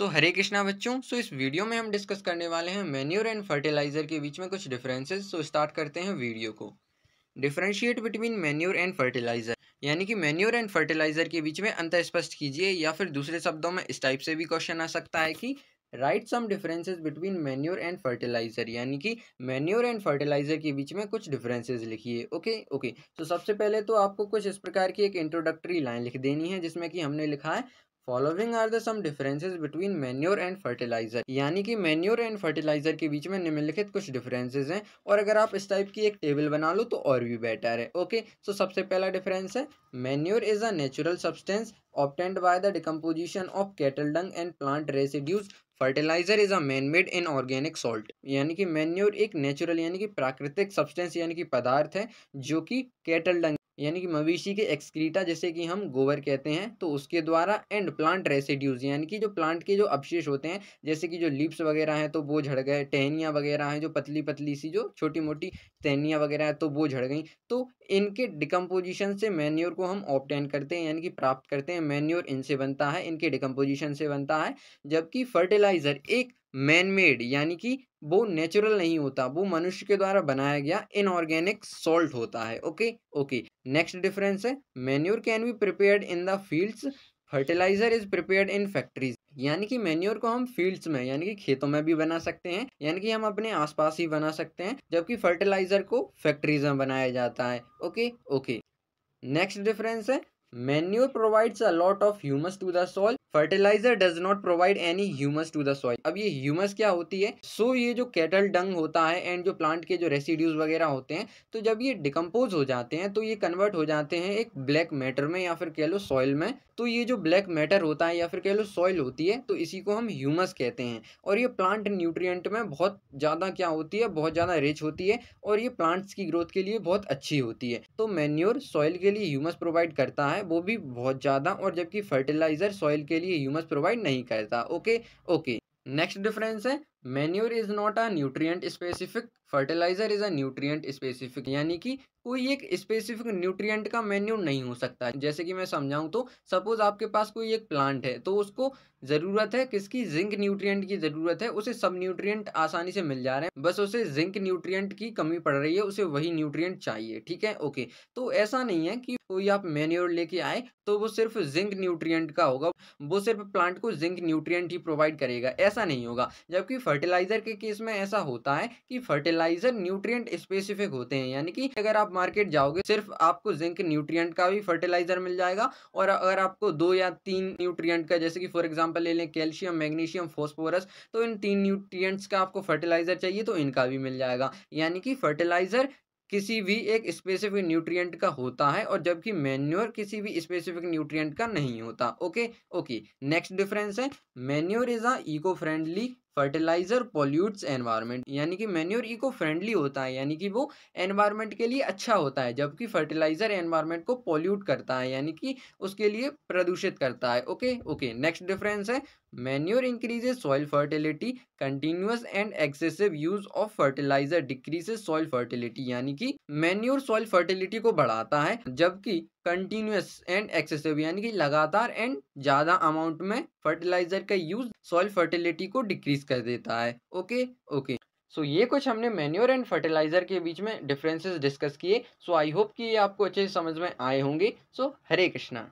सो हरे कृष्णा बच्चों सो इस वीडियो में हम डिस्कस करने वाले हैं मेन्योर एंड फर्टिलाइजर के बीच में कुछ डिफरेंसेस सो स्टार्ट करते हैं वीडियो को differentiate between manure and fertiliser यानी कि मेन्यूर एंड फर्टिलाइजर के बीच में अंतर स्पष्ट कीजिए या फिर दूसरे शब्दों में इस टाइप से भी क्वेश्चन आ सकता है कि write some differences between manure and fertiliser यानी कि मेन्यूर एंड फर्टिलाइजर के बीच में कुछ डिफरेंसेज लिखिए ओके ओके तो सबसे पहले तो आपको कुछ इस प्रकार की एक इंट्रोडक्टरी लाइन लिख देनी है जिसमें कि हमने लिखा है following are the some differences between manure and fertiliser यानी कि मेन्योर एंड फर्टिलाइजर के बीच में निम्नलिखित कुछ डिफरेंसेस हैं और अगर आप इस टाइप की एक टेबल बना लो तो और भी बेटर है ओके सो so सबसे पहला डिफरेंस है manure is a natural substance obtained by the decomposition of cattle dung and plant residues fertiliser is a man made inorganic salt यानी कि मैन्योर एक नेचुरल यानी कि प्राकृतिक सब्सटेंस यानी कि पदार्थ है जो कि केटल डंग यानी कि मवेशी के एक्सक्रीटा जैसे कि हम गोबर कहते हैं तो उसके द्वारा एंड प्लांट रेसिड्यूज यानी कि जो प्लांट के जो अवशेष होते हैं जैसे कि जो लीप्स वगैरह हैं तो वो झड़ गए टहनियाँ वगैरह हैं जो पतली पतली सी जो छोटी मोटी टहनियाँ वगैरह है तो वो झड़ गई तो इनके डिकम्पोजिशन से मैन्योर को हम ऑप्टेन करते हैं यानी कि प्राप्त करते हैं मैन्योर इनसे बनता है इनके डिकम्पोजिशन से बनता है जबकि फर्टिलाइज़र एक मैन मेड यानी कि वो नेचुरल नहीं होता वो मनुष्य के द्वारा बनाया गया इनऑर्गेनिक सॉल्ट होता है ओके ओके नेक्स्ट डिफरेंस है manure can be prepared in the fields fertiliser is prepared in factories यानी कि मैन्योर को हम फील्ड्स में यानी कि खेतों में भी बना सकते हैं यानी कि हम अपने आसपास ही बना सकते हैं जबकि फर्टिलाइजर को फैक्ट्रीज में बनाया जाता है ओके ओके नेक्स्ट डिफरेंस है manure provides a lot of humus to the soil fertiliser does not provide any humus to the soil अब ये ह्यूमस क्या होती है सो so ये जो कैटल डंग होता है एंड जो प्लांट के जो रेसिड्यूज वगैरह होते हैं तो जब ये डिकम्पोज हो जाते हैं तो ये कन्वर्ट हो जाते हैं एक ब्लैक मैटर में या फिर कह लो सॉइल में तो ये जो ब्लैक मैटर होता है या फिर कह लो सॉइल होती है तो इसी को हम ह्यूमस कहते हैं और ये प्लांट न्यूट्रियट में बहुत ज़्यादा क्या होती है बहुत ज़्यादा रिच होती है और ये प्लांट्स की ग्रोथ के लिए बहुत अच्छी होती है तो मैन्योर सॉइल के लिए ह्यूमस प्रोवाइड करता है वो भी बहुत ज़्यादा और जबकि फर्टिलाइजर सॉइल के लिए ह्यूमस प्रोवाइड नहीं करता ओके ओके नेक्स्ट डिफरेंस है manure is not a nutrient specific fertiliser is a nutrient specific यानी कि कोई एक स्पेसिफिक न्यूट्रिएंट का मेन्यू नहीं हो सकता जैसे कि मैं समझाऊं तो सपोज़ आपके पास कोई एक प्लांट है तो उसको ज़रूरत है किसकी जिंक न्यूट्रिएंट की ज़रूरत है उसे सब न्यूट्रिएंट आसानी से मिल जा रहे हैं बस उसे जिंक न्यूट्रिएंट की कमी पड़ रही है उसे वही न्यूट्रिएंट चाहिए ठीक है ओके तो ऐसा नहीं है कि कोई आप मेन्यूर लेके आए तो वो सिर्फ जिंक न्यूट्रियट का होगा वो सिर्फ प्लांट को जिंक न्यूट्रियट ही प्रोवाइड करेगा ऐसा नहीं होगा जबकि फर्टिलाइजर के केस में ऐसा होता है कि फर्टिलाइजर न्यूट्रिएंट स्पेसिफिक होते हैं यानी कि अगर आप मार्केट जाओगे सिर्फ आपको जिंक न्यूट्रिएंट का भी फर्टिलाइजर मिल जाएगा और अगर आपको दो या तीन न्यूट्रिएंट का जैसे कि फॉर एग्जाम्पल ले लें कैल्शियम मैग्नीशियम फॉस्फोरस तो इन तीन न्यूट्रिएंट्स का आपको फर्टिलाइजर चाहिए तो इनका भी मिल जाएगा यानी कि फर्टिलाइजर किसी भी एक स्पेसिफिक न्यूट्रिएंट का होता है और जबकि मैन्योर किसी भी स्पेसिफिक न्यूट्रिएंट का नहीं होता ओके ओके नेक्स्ट डिफरेंस है manure is a eco friendly fertiliser pollutes environment यानी कि मैन्योर इको फ्रेंडली होता है यानी कि वो एनवायरनमेंट के लिए अच्छा होता है जबकि फर्टिलाइज़र एनवायरनमेंट को पोल्यूट करता है यानी कि उसके लिए प्रदूषित करता है ओके ओके नेक्स्ट डिफरेंस है manure increases soil fertility continuous and excessive use of fertiliser decreases soil fertility यानी कि मैन्योर सॉइल फर्टिलिटी को बढ़ाता है जबकि कंटिन्यूस एंड एक्सेसिव यानी कि लगातार एंड ज़्यादा अमाउंट में फर्टिलाइजर का यूज सॉइल फर्टिलिटी को डिक्रीज कर देता है ओके ओके सो so, ये कुछ हमने मैन्योर एंड फर्टिलाइज़र के बीच में डिफरेंसेस डिस्कस किए सो आई होप कि ये आपको अच्छे समझ में आए होंगे सो so, हरे कृष्णा